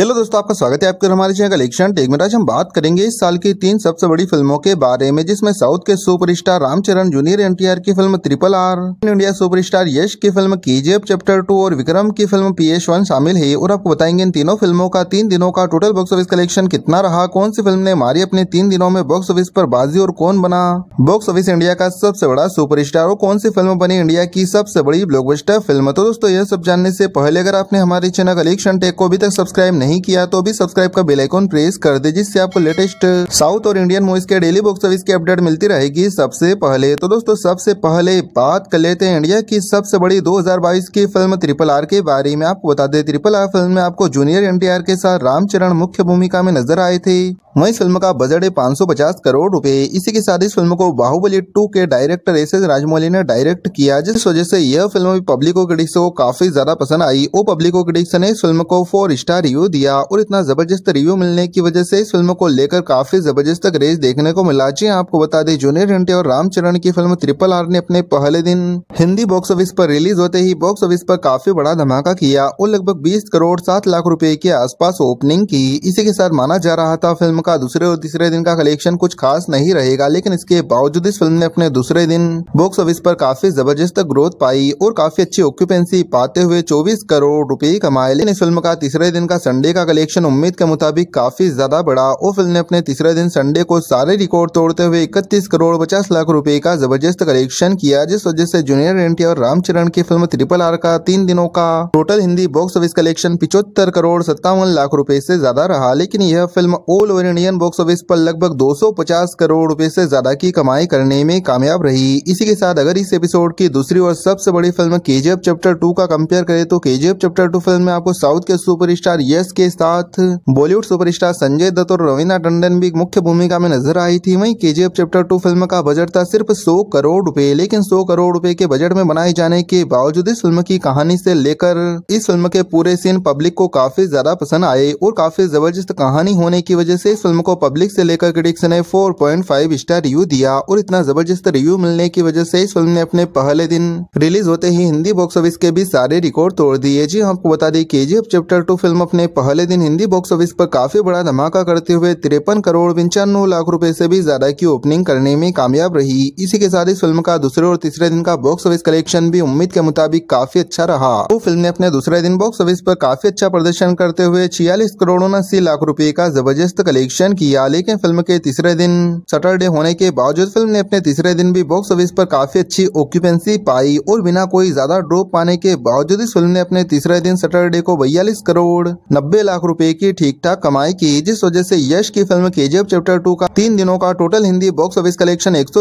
hello दोस्तों आपका स्वागत है आपके हमारे चैनल एक्शन टेक में आज हम बात करेंगे इस साल की तीन सबसे बड़ी फिल्मों के बारे में जिसमें साउथ के सुपरस्टार रामचरण जूनियर एनटीआर की film triple R India superstar Yash की फिल्म केजीएफ चैप्टर टू और विक्रम की फिल्म पी एस वन शामिल है और आपको बताएंगे इन तीनों फिल्मों का तीन दिनों का टोटल बॉक्स ऑफिस कलेक्शन कितना रहा कौन सी फिल्म ने मारी अपने तीन दिनों में बॉक्स ऑफिस पर बाजी और कौन बना बॉक्स ऑफिस इंडिया का सबसे बड़ा सुपर और कौन सी फिल्म बनी इंडिया की सबसे बड़ी ब्लॉक फिल्म तो दोस्तों यह सब जानने से पहले अगर आपने हमारे चैनल कलेक्शन टेक को अभी तक सब्सक्राइब नहीं नहीं किया तो अभी सब्सक्राइब का बेलाइकॉन प्रेस कर दे जिससे आपको लेटेस्ट साउथ और इंडियन मूवीज के डेली बॉक्स सर्विस की अपडेट मिलती रहेगी सबसे पहले तो दोस्तों सबसे पहले बात कर लेते हैं इंडिया की सबसे बड़ी दो की फिल्म ट्रिपल आर के बारे में आपको बता दे ट्रिपल आर फिल्म में आपको जूनियर एन के साथ रामचरण मुख्य भूमिका में नजर आए थे वहीं फिल्म का बजट है 550 करोड़ रुपए इसी के साथ इस फिल्म को बाहुबली टू के डायरेक्टर एस एस राजमौली ने डायरेक्ट किया जिस वजह से यह फिल्म भी पब्लिक को क्रिटिक्स को काफी ज्यादा पसंद आई और पब्लिक को क्रिटिक्स ने इस फिल्म को फोर स्टार रिव्यू दिया और इतना जबरदस्त रिव्यू मिलने की वजह से इस फिल्म को लेकर काफी जबरदस्त क्रेज देखने को मिला जी हाँ, आपको बता दें जूनियर घंटे और रामचरण की फिल्म ट्रिपल आर ने अपने पहले दिन हिंदी बॉक्स ऑफिस पर रिलीज होते ही बॉक्स ऑफिस पर काफी बड़ा धमाका किया और लगभग बीस करोड़ सात लाख रूपए के आसपास ओपनिंग की इसी के साथ माना जा रहा था फिल्म का दूसरे और तीसरे दिन का कलेक्शन कुछ खास नहीं रहेगा लेकिन इसके बावजूद इस फिल्म ने अपने दूसरे दिन बॉक्स ऑफिस पर काफी जबरदस्त ग्रोथ पाई और काफी अच्छी ऑक्यूपेंसी पाते हुए चौबीस करोड़ रूपए कमाए लेकिन इस फिल्म का तीसरे दिन का संडे का कलेक्शन उम्मीद के मुताबिक काफी ज्यादा बढ़ा और फिल्म ने अपने तीसरे दिन संडे को सारे रिकॉर्ड तोड़ते हुए इकतीस करोड़ पचास लाख रूपए का जबरदस्त कलेक्शन किया जिस वजह से जूनियर एनटी और रामचरण की फिल्म ट्रिपल आर का तीन दिनों का total Hindi box office collection पिछहत्तर करोड़ सत्तावन लाख रूपए ऐसी ज्यादा रहा लेकिन यह film all over Indian box office पर लगभग 250 करोड़ रुपए से ज्यादा की कमाई करने में कामयाब रही इसी के साथ अगर इस एपिसोड की दूसरी और सबसे बड़ी फिल्म के चैप्टर टू का कंपेयर करें तो के चैप्टर टू फिल्म में आपको साउथ के सुपरस्टार यश के साथ बॉलीवुड सुपरस्टार संजय दत्त और रवीना टंडन भी मुख्य भूमिका में नजर आई थी वही के चैप्टर टू फिल्म का बजट था सिर्फ सौ करोड़ रूपए लेकिन सौ करोड़ रूपए के बजट में बनाए जाने के बावजूद इस फिल्म की कहानी ऐसी लेकर इस फिल्म के पूरे सीन पब्लिक को काफी ज्यादा पसंद आए और काफी जबरदस्त कहानी होने की वजह से इस फिल्म को पब्लिक से लेकर क्रिटिक्स ने 4.5 स्टार रिव्यू दिया और इतना जबरदस्त रिव्यू मिलने की वजह से इस फिल्म ने अपने पहले दिन रिलीज होते ही हिंदी बॉक्स ऑफिस के भी सारे रिकॉर्ड तोड़ दिए जी हाँ, आपको बता दें के चैप्टर टू फिल्म अपने पहले दिन हिंदी बॉक्स ऑफिस पर काफी बड़ा धमाका करते हुए तिरपन करोड़ पंचानवे लाख रूपए से भी ज्यादा की ओपनिंग करने में कामयाब रही इसी के साथ इस फिल्म का दूसरे और तीसरे दिन का बॉक्स ऑफिस कलेक्शन भी उम्मीद के मुताबिक काफी अच्छा रहा वो फिल्म ने अपने दूसरे दिन बॉक्स ऑफिस पर काफी अच्छा प्रदर्शन करते हुए छियालीस करोड़ उनासी लाख रूपए का जबरदस्त कलेक्शन निरीक्षण किया लेकिन फिल्म के तीसरे दिन सैटरडे होने के बावजूद फिल्म ने अपने तीसरे दिन भी बॉक्स ऑफिस पर काफी अच्छी ऑक्यूपेंसी पाई और बिना कोई ज्यादा ड्रॉप पाने के बावजूद इस फिल्म ने अपने तीसरे दिन सैटरडे को बयालीस करोड़ नब्बे लाख रूपए की ठीक ठाक कमाई की जिस वजह ऐसी यश की फिल्म के चैप्टर टू का तीन दिनों का total Hindi box office collection एक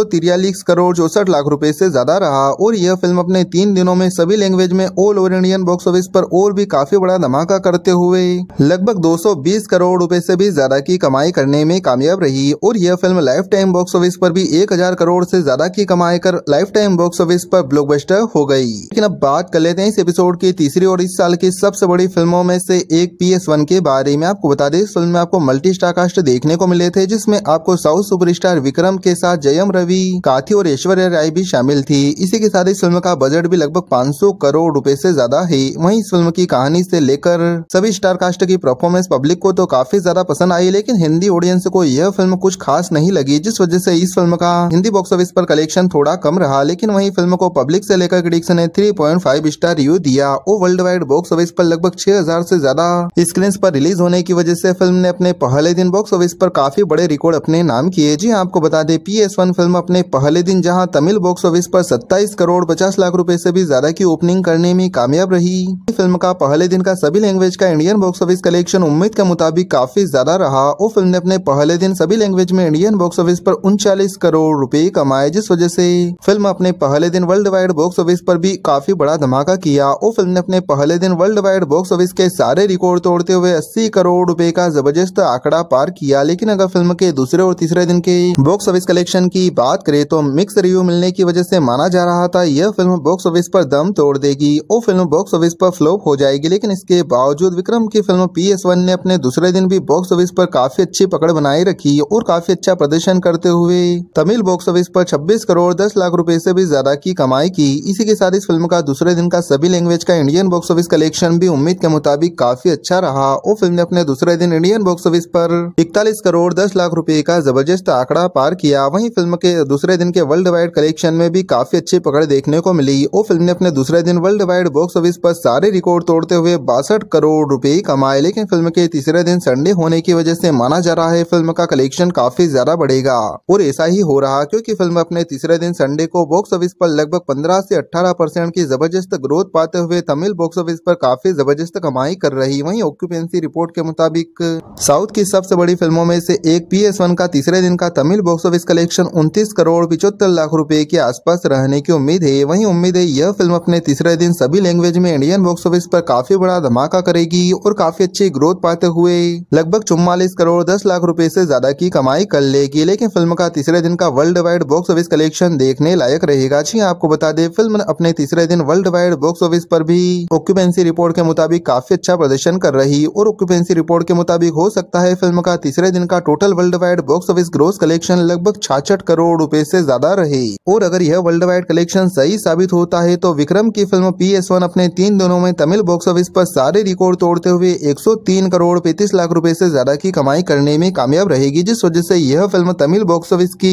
करोड़ चौसठ लाख रूपए ऐसी ज्यादा रहा और यह फिल्म अपने तीन दिनों में सभी लैंग्वेज में all over Indian box office पर और भी काफी बड़ा धमाका करते हुए लगभग 220 करोड़ रूपए से भी ज्यादा की कमाई कमाई करने में कामयाब रही और यह film lifetime box office पर भी एक हजार करोड़ से ज्यादा की कमाई कर लाइफ टाइम बॉक्स ऑफिस पर ब्लॉकबस्टर हो गई लेकिन अब बात कर लेते हैं इस एपिसोड की तीसरी और इस साल की सबसे बड़ी फिल्मों में से एक पी एस वन के बारे में आपको बता दें इस फिल्म में आपको मल्टी स्टार कास्ट देखने को मिले थे जिसमें आपको साउथ सुपर विक्रम के साथ जयम रवि काथी और ऐश्वर्या राय भी शामिल थी इसी के साथ इस फिल्म का बजट भी लगभग पाँच करोड़ रूपए ऐसी ज्यादा है वही इस फिल्म की कहानी ऐसी लेकर सभी स्टार कास्ट की परफॉर्मेंस पब्लिक को तो काफी ज्यादा पसंद आई लेकिन हिंदी ऑडियंस को यह फिल्म कुछ खास नहीं लगी जिस वजह से इस फिल्म का हिंदी बॉक्स ऑफिस पर कलेक्शन थोड़ा कम रहा लेकिन वहीं फिल्म को पब्लिक से लेकर क्रिटिक्स ने 3.5 स्टार रिव्यू दिया और वर्ल्ड वाइड बॉक्स ऑफिस पर लगभग 6000 से ज्यादा स्क्रीन पर रिलीज होने की वजह से फिल्म ने अपने पहले दिन बॉक्स ऑफिस पर काफी बड़े रिकॉर्ड अपने नाम किए जी हाँ, आपको बता दें पी फिल्म अपने पहले दिन जहाँ तमिल बॉक्स ऑफिस पर सत्ताईस करोड़ पचास लाख रूपए ऐसी भी ज्यादा की ओपनिंग करने में कामयाब रही फिल्म का पहले दिन का सभी लैंग्वेज का इंडियन बॉक्स ऑफिस कलेक्शन उम्मीद के मुताबिक काफी ज्यादा रहा और फिल्म ने अपने पहले दिन सभी लैंग्वेज में इंडियन बॉक्स ऑफिस पर उनचालीस करोड़ रुपए कमाए जिस वजह से फिल्म अपने पहले दिन वर्ल्ड वाइड बॉक्स ऑफिस पर भी काफी बड़ा धमाका किया और फिल्म ने अपने पहले दिन वर्ल्ड वाइड बॉक्स ऑफिस के सारे रिकॉर्ड तोड़ते हुए अस्सी करोड़ रूपए का जबरदस्त आंकड़ा पार किया लेकिन अगर फिल्म के दूसरे और तीसरे दिन के बॉक्स ऑफिस कलेक्शन की बात करे तो मिक्स रिव्यू मिलने की वजह से माना जा रहा था यह फिल्म बॉक्स ऑफिस पर दम तोड़ देगी वो फिल्म बॉक्स ऑफिस पर फ्लॉप हो जाएगी लेकिन इसके बावजूद विक्रम की फिल्म पी ने अपने दूसरे दिन भी बॉक्स ऑफिस पर काफी अच्छी पकड़ बनाए रखी और काफी अच्छा प्रदर्शन करते हुए तमिल बॉक्स ऑफिस पर 26 करोड़ 10 लाख रुपए से भी ज्यादा की कमाई की इसी के साथ इस फिल्म का दूसरे दिन का सभी लैंग्वेज का इंडियन बॉक्स ऑफिस कलेक्शन भी उम्मीद के मुताबिक काफी अच्छा रहा और फिल्म ने अपने दूसरे दिन इंडियन बॉक्स ऑफिस पर इकतालीस करोड़ दस लाख रूपए का जबरदस्त आंकड़ा पार किया वही फिल्म के दूसरे दिन के वर्ल्ड वाइड कलेक्शन में भी काफी अच्छी पकड़ देखने को मिली और फिल्म ने अपने दूसरे दिन वर्ल्ड वाइड बॉक्स ऑफिस पर सारे रिकॉर्ड तोड़ते हुए बासठ करोड़ रूपए कमाए लेकिन फिल्म के तीसरे दिन संडे होने की वजह से माना माना जा रहा है फिल्म का कलेक्शन काफी ज्यादा बढ़ेगा और ऐसा ही हो रहा क्योंकि फिल्म अपने तीसरे दिन संडे को बॉक्स ऑफिस पर लगभग 15 से 18 परसेंट की जबरदस्त ग्रोथ पाते हुए तमिल बॉक्स ऑफिस पर काफी जबरदस्त कमाई कर रही वही ऑक्यूपेंसी रिपोर्ट के मुताबिक साउथ की सबसे बड़ी फिल्मों में से एक पी का तीसरे दिन का तमिल बॉक्स ऑफिस कलेक्शन उन्तीस करोड़ पिचहत्तर लाख रूपए के आसपास रहने की उम्मीद है वही उम्मीद है यह फिल्म अपने तीसरे दिन सभी लैंग्वेज में इंडियन बॉक्स ऑफिस पर काफी बड़ा धमाका करेगी और काफी अच्छी ग्रोथ पाते हुए लगभग चुम्बालीस करोड़ करोड़ दस लाख रुपए से ज्यादा की कमाई कर लेगी लेकिन फिल्म का तीसरे दिन का worldwide box office collection देखने लायक रहेगा जी हाँ, आपको बता दें फिल्म अपने तीसरे दिन वर्ल्ड वाइड बॉक्स ऑफिस पर भी ऑक्यूपेंसी रिपोर्ट के मुताबिक काफी अच्छा प्रदर्शन कर रही और ऑक्यूपेंसी रिपोर्ट के मुताबिक हो सकता है फिल्म का तीसरे दिन का total worldwide box office gross collection लगभग छाछठ करोड़ रूपए ऐसी ज्यादा रहे और अगर यह वर्ल्ड वाइड कलेक्शन सही साबित होता है तो विक्रम की फिल्म पी एस वन अपने तीन दिनों में तमिल बॉक्स ऑफिस पर सारे रिकॉर्ड तोड़ते हुए 103 करोड़ पैंतीस लाख रूपए ऐसी ज्यादा की कमाई करने में कामयाब रहेगी जिस वजह से यह फिल्म तमिल बॉक्स ऑफिस की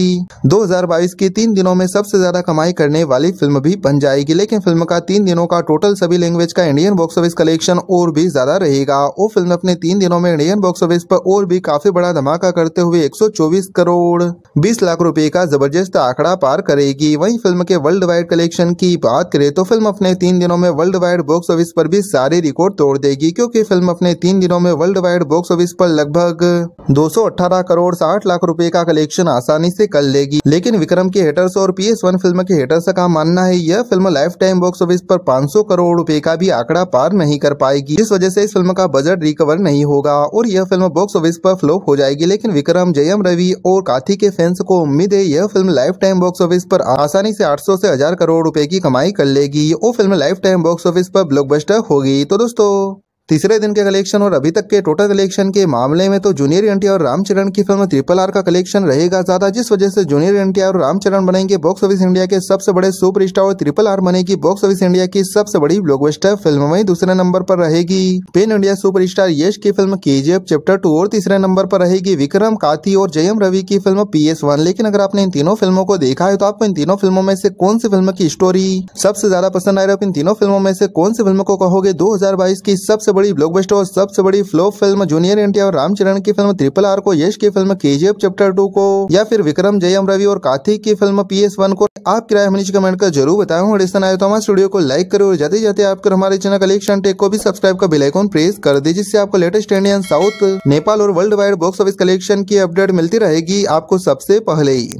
2022 के तीन दिनों में सबसे ज्यादा कमाई करने वाली फिल्म भी बन जाएगी लेकिन फिल्म का तीन दिनों का टोटल सभी लैंग्वेज का इंडियन बॉक्स ऑफिस कलेक्शन और भी ज्यादा रहेगा वो फिल्म अपने तीन दिनों में इंडियन बॉक्स ऑफिस पर और भी काफी बड़ा धमाका करते हुए 124 करोड़ 20 लाख रुपए का जबरदस्त आंकड़ा पार करेगी वहीं फिल्म के वर्ल्ड वाइड कलेक्शन की बात करें तो फिल्म अपने तीन दिनों में वर्ल्ड वाइड बॉक्स ऑफिस पर भी सारे रिकॉर्ड तोड़ देगी क्योंकि फिल्म अपने तीन दिनों में वर्ल्ड वाइड बॉक्स ऑफिस पर लगभग दो करोड़ साठ लाख रूपए का कलेक्शन आसानी से कर लेगी लेकिन विक्रम के हेटर्स और पी फिल्म के हेटर्स का मानना है यह film lifetime box office पर 500 करोड़ रूपए का भी आंकड़ा पार नहीं कर पाएगी जिस वजह से इस फिल्म का बजट रिकवर नहीं होगा और यह फिल्म बॉक्स ऑफिस पर फ्लॉप हो जाएगी लेकिन विक्रम जयम रवि और काथी के फैंस को उम्मीद है यह film lifetime box office पर आसानी से 800 से हजार करोड़ रुपए की कमाई कर लेगी और film lifetime box office पर ब्लॉकबस्टर होगी तो दोस्तों तीसरे दिन के कलेक्शन और अभी तक के टोटल कलेक्शन के मामले में तो जूनियर एनटीआर और रामचरण की फिल्म ट्रिपल आर का कलेक्शन रहेगा ज्यादा जिस वजह से जूनियर एनटीआर और रामचरण बनेंगे बॉक्स ऑफिस इंडिया के सबसे बड़े सुपरस्टार और ट्रिपल आर बनेगी बॉक्स ऑफिस इंडिया की सबसे बड़ी ब्लॉकबस्टर फिल्म वही दूसरे नंबर पर रहेगी pan India superstar Yash की फिल्म के चैप्टर टू और तीसरे नंबर पर रहेगी विक्रम काथी और जयम रवि की फिल्म पी एस वन लेकिन अगर आपने इन तीनों फिल्मों को देखा है तो आपको इन तीनों फिल्मों में से कौन सी फिल्म की स्टोरी सबसे ज्यादा पसंद आ रही है इन तीनों फिल्मों में से कौन सी फिल्म को कहोगे दो की सबसे बड़ी ब्लॉकबस्टर और सबसे बड़ी फ्लॉप फिल्म जूनियर इंडिया और रामचरण की फिल्म ट्रिपल आर को यश की फिल्म के चैप्टर टू को या फिर विक्रम जयम रवि और कार्थिक की फिल्म पी एस वन को आप किराया मनीष कमेंट कर जरूर बताएं और इस आए तो हमारे स्टूडियो को लाइक करो और जाते जाते आप हमारे चैनल कलेक्शन टेक को भी सब्सक्राइब का बिलाईकॉन प्रेस कर दे जिससे आपको लेटेस्ट इंडियन साउथ नेपाल और worldwide box office collection की अपडेट मिलती रहेगी आपको सबसे पहले ही